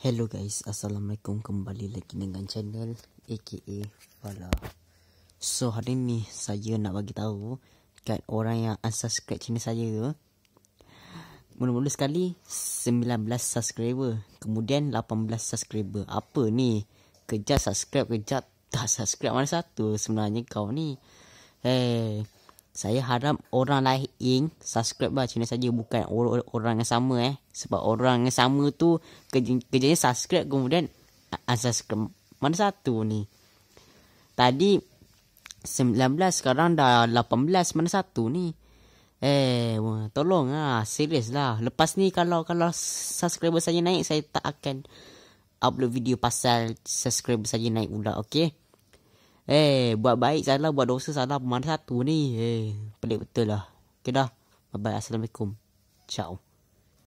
Hello guys, Assalamualaikum kembali lagi dengan channel aka Fala. So hari ni saya nak bagi tahu kat orang yang unsubscribe channel saya tu. Mula-mula sekali 19 subscriber, kemudian 18 subscriber. Apa ni? Kejap subscribe, kejap tak subscribe mana satu sebenarnya kau ni. Hey, eh, saya harap orang lain subscribe lah channel saja bukan orang yang sama eh sebab orang yang sama tu kerjanya subscribe kemudian unsubscribe mana satu ni tadi 19 sekarang dah 18 mana satu ni eh tolong ah serius lah lepas ni kalau kalau subscriber saya naik saya tak akan upload video pasal subscriber saya naik pula okey Eh, hey, buat baik salah, buat dosa salah. Mana satu ni? Eh, hey, pelik betul lah. Okay dah. Bye-bye. Assalamualaikum. Ciao.